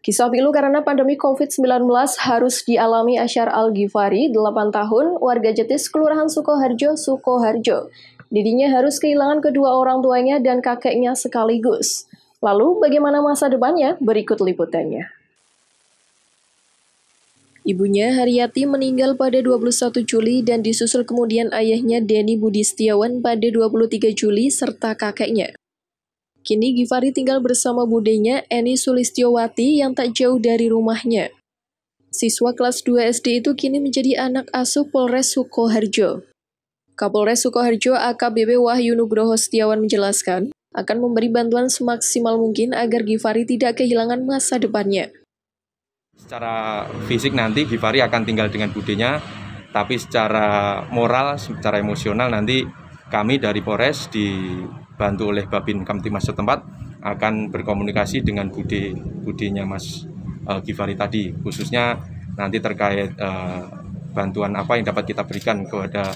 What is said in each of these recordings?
Kisah pilu karena pandemi COVID-19 harus dialami Ashar Al-Ghifari, 8 tahun, warga Jetis, Kelurahan Sukoharjo, Sukoharjo. Didinya harus kehilangan kedua orang tuanya dan kakeknya sekaligus. Lalu, bagaimana masa depannya? Berikut liputannya. Ibunya, Haryati, meninggal pada 21 Juli dan disusul kemudian ayahnya, Denny Budi Setiawan, pada 23 Juli, serta kakeknya. Kini Givari tinggal bersama budenya Eni Sulistiowati yang tak jauh dari rumahnya. Siswa kelas 2 SD itu kini menjadi anak asuh Polres Sukoharjo. Kapolres Sukoharjo AKBP Wahyu Nugroho Setiawan menjelaskan, akan memberi bantuan semaksimal mungkin agar Givari tidak kehilangan masa depannya. Secara fisik nanti Givari akan tinggal dengan budenya, tapi secara moral, secara emosional nanti kami dari Polres di dibantu oleh Babin Kamtimas setempat akan berkomunikasi dengan budi-budinya Mas uh, Givari tadi khususnya nanti terkait uh, bantuan apa yang dapat kita berikan kepada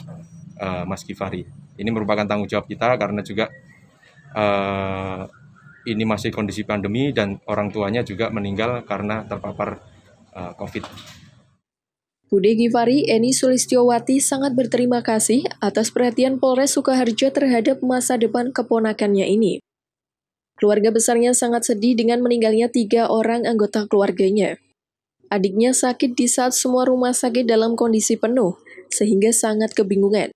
uh, Mas Givari. Ini merupakan tanggung jawab kita karena juga uh, ini masih kondisi pandemi dan orang tuanya juga meninggal karena terpapar uh, COVID. Bude Givari Eni Sulistiowati sangat berterima kasih atas perhatian Polres Sukoharjo terhadap masa depan keponakannya ini. Keluarga besarnya sangat sedih dengan meninggalnya tiga orang anggota keluarganya. Adiknya sakit di saat semua rumah sakit dalam kondisi penuh, sehingga sangat kebingungan.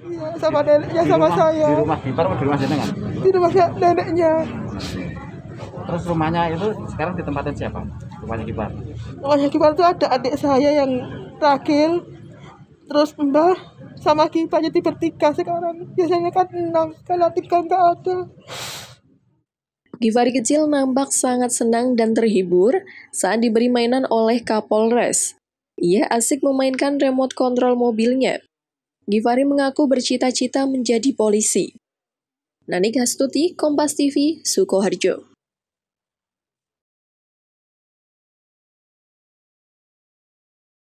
Iya, sama neneknya di rumah, saya. Di rumah Gipar di rumah kan? Di rumah neneknya. Terus rumahnya itu sekarang ditempatin siapa? rumahnya Kibar rumahnya Kibar itu ada adik saya yang terakhir terus mbah sama Kibar jadi bertiga sekarang biasanya kan enam kalau tiga nggak ada Givari kecil nampak sangat senang dan terhibur saat diberi mainan oleh Kapolres. Ia asik memainkan remote kontrol mobilnya. Givari mengaku bercita-cita menjadi polisi. Nani Hastuti, Kompas TV, Sukoharjo.